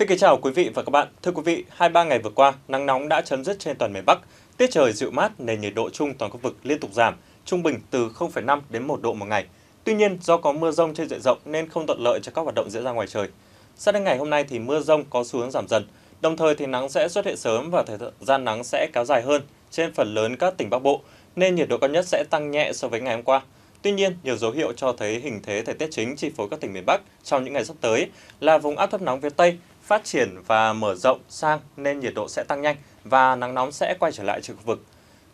Xin kính chào quý vị và các bạn. Thưa quý vị, 23 ngày vừa qua, nắng nóng đã chấm dứt trên toàn miền Bắc. Tiết trời dịu mát nên nhiệt độ chung toàn khu vực liên tục giảm, trung bình từ 0,5 đến 1 độ một ngày. Tuy nhiên, do có mưa rông trên diện rộng nên không thuận lợi cho các hoạt động diễn ra ngoài trời. Sang đến ngày hôm nay thì mưa rông có xu hướng giảm dần, đồng thời thì nắng sẽ xuất hiện sớm và thời gian nắng sẽ kéo dài hơn trên phần lớn các tỉnh Bắc Bộ, nên nhiệt độ cao nhất sẽ tăng nhẹ so với ngày hôm qua. Tuy nhiên, nhiều dấu hiệu cho thấy hình thế thời tiết chính chi phối các tỉnh miền Bắc trong những ngày sắp tới là vùng áp thấp nóng phía Tây phát triển và mở rộng sang nên nhiệt độ sẽ tăng nhanh và nắng nóng sẽ quay trở lại trên khu vực.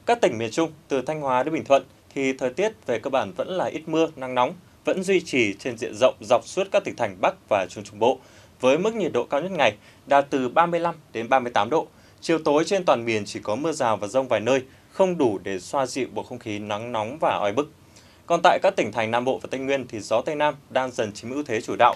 Các tỉnh miền Trung từ Thanh Hóa đến Bình Thuận thì thời tiết về cơ bản vẫn là ít mưa, nắng nóng, vẫn duy trì trên diện rộng dọc suốt các tỉnh thành Bắc và Trung Trung Bộ, với mức nhiệt độ cao nhất ngày đạt từ 35 đến 38 độ. Chiều tối trên toàn miền chỉ có mưa rào và rông vài nơi, không đủ để xoa dịu bầu không khí nắng nóng và oi bức. Còn tại các tỉnh thành Nam Bộ và Tây Nguyên thì gió Tây Nam đang dần chiếm ưu thế chủ đạo.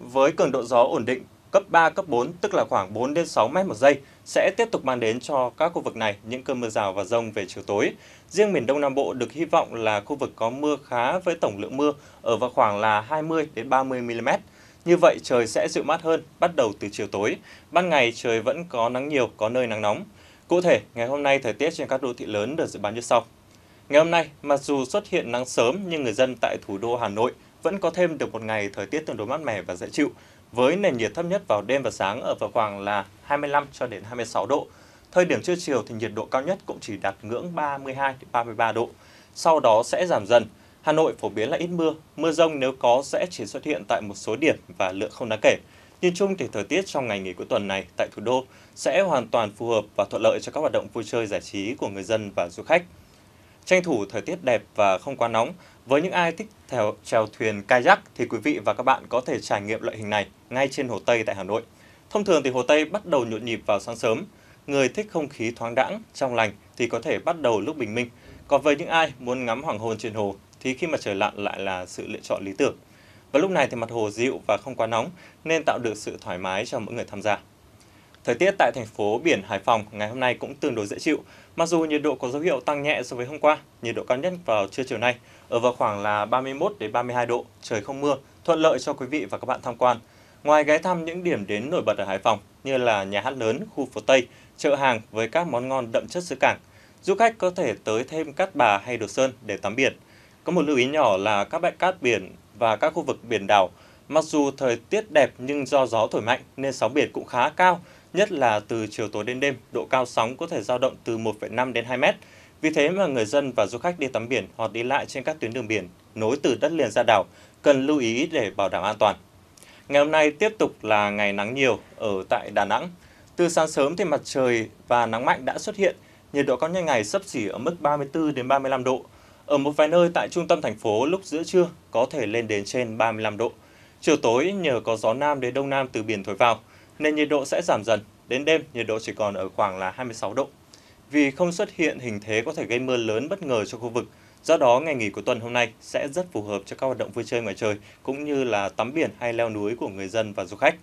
Với cường độ gió ổn định cấp 3, cấp 4, tức là khoảng 4 đến 6 mét một giây, sẽ tiếp tục mang đến cho các khu vực này những cơn mưa rào và rông về chiều tối. Riêng miền Đông Nam Bộ được hy vọng là khu vực có mưa khá với tổng lượng mưa ở vào khoảng là 20 đến 30 mm. Như vậy trời sẽ dịu mát hơn bắt đầu từ chiều tối. Ban ngày trời vẫn có nắng nhiều, có nơi nắng nóng. Cụ thể, ngày hôm nay thời tiết trên các đô thị lớn được dự báo như sau. Ngày hôm nay, mặc dù xuất hiện nắng sớm nhưng người dân tại thủ đô Hà Nội vẫn có thêm được một ngày thời tiết tương đối mát mẻ và dễ chịu, với nền nhiệt thấp nhất vào đêm và sáng ở vào khoảng là 25 cho đến 26 độ. Thời điểm trưa chiều thì nhiệt độ cao nhất cũng chỉ đạt ngưỡng 32 đến 33 độ, sau đó sẽ giảm dần. Hà Nội phổ biến là ít mưa, mưa rông nếu có sẽ chỉ xuất hiện tại một số điểm và lượng không đáng kể. Nhìn chung thì thời tiết trong ngày nghỉ cuối tuần này tại thủ đô sẽ hoàn toàn phù hợp và thuận lợi cho các hoạt động vui chơi giải trí của người dân và du khách. Tranh thủ thời tiết đẹp và không quá nóng, với những ai thích theo, chèo thuyền kayak thì quý vị và các bạn có thể trải nghiệm loại hình này ngay trên Hồ Tây tại Hà Nội. Thông thường thì Hồ Tây bắt đầu nhộn nhịp vào sáng sớm. Người thích không khí thoáng đãng, trong lành thì có thể bắt đầu lúc bình minh. Còn với những ai muốn ngắm hoàng hôn trên hồ thì khi mà trời lặn lại là sự lựa chọn lý tưởng. Và lúc này thì mặt hồ dịu và không quá nóng nên tạo được sự thoải mái cho mỗi người tham gia. Thời tiết tại thành phố biển Hải Phòng ngày hôm nay cũng tương đối dễ chịu, mặc dù nhiệt độ có dấu hiệu tăng nhẹ so với hôm qua, nhiệt độ cao nhất vào trưa chiều nay ở vào khoảng là 31 đến 32 độ, trời không mưa, thuận lợi cho quý vị và các bạn tham quan. Ngoài ghé thăm những điểm đến nổi bật ở Hải Phòng như là nhà hát lớn, khu phố Tây, chợ hàng với các món ngon đậm chất xứ cảng, du khách có thể tới thêm Cát Bà hay Đồ Sơn để tắm biển. Có một lưu ý nhỏ là các bãi cát biển và các khu vực biển đảo, mặc dù thời tiết đẹp nhưng do gió thổi mạnh nên sóng biển cũng khá cao, nhất là từ chiều tối đến đêm, độ cao sóng có thể dao động từ 1,5 đến 2 mét. Vì thế mà người dân và du khách đi tắm biển hoặc đi lại trên các tuyến đường biển nối từ đất liền ra đảo cần lưu ý để bảo đảm an toàn. Ngày hôm nay tiếp tục là ngày nắng nhiều ở tại Đà Nẵng. Từ sáng sớm thì mặt trời và nắng mạnh đã xuất hiện, nhiệt độ cao nhất ngày sấp xỉ ở mức 34 đến 35 độ. Ở một vài nơi tại trung tâm thành phố lúc giữa trưa có thể lên đến trên 35 độ. Chiều tối nhờ có gió nam đến đông nam từ biển thổi vào, nên nhiệt độ sẽ giảm dần, đến đêm nhiệt độ chỉ còn ở khoảng là 26 độ. Vì không xuất hiện hình thế có thể gây mưa lớn bất ngờ cho khu vực, do đó ngày nghỉ của tuần hôm nay sẽ rất phù hợp cho các hoạt động vui chơi ngoài trời cũng như là tắm biển hay leo núi của người dân và du khách.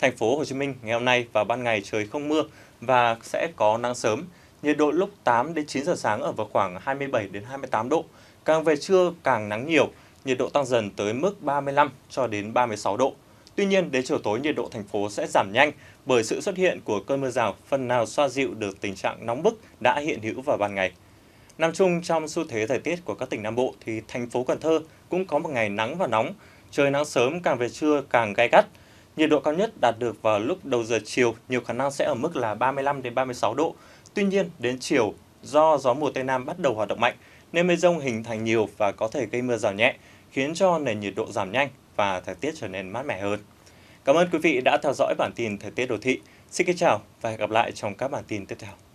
Thành phố Hồ Chí Minh ngày hôm nay và ban ngày trời không mưa và sẽ có nắng sớm. Nhiệt độ lúc 8 đến 9 giờ sáng ở vào khoảng 27 đến 28 độ. Càng về trưa càng nắng nhiều, nhiệt độ tăng dần tới mức 35 cho đến 36 độ. Tuy nhiên, đến chiều tối nhiệt độ thành phố sẽ giảm nhanh bởi sự xuất hiện của cơn mưa rào phần nào xoa dịu được tình trạng nóng bức đã hiện hữu vào ban ngày. Nằm chung trong xu thế thời tiết của các tỉnh Nam Bộ thì thành phố Cần Thơ cũng có một ngày nắng và nóng, trời nắng sớm càng về trưa càng gay gắt. Nhiệt độ cao nhất đạt được vào lúc đầu giờ chiều nhiều khả năng sẽ ở mức là 35 đến 36 độ. Tuy nhiên, đến chiều do gió mùa Tây Nam bắt đầu hoạt động mạnh nên mây rông hình thành nhiều và có thể gây mưa rào nhẹ, khiến cho nền nhiệt độ giảm nhanh và thời tiết trở nên mát mẻ hơn. Cảm ơn quý vị đã theo dõi bản tin thời tiết đô thị. Xin kính chào và hẹn gặp lại trong các bản tin tiếp theo.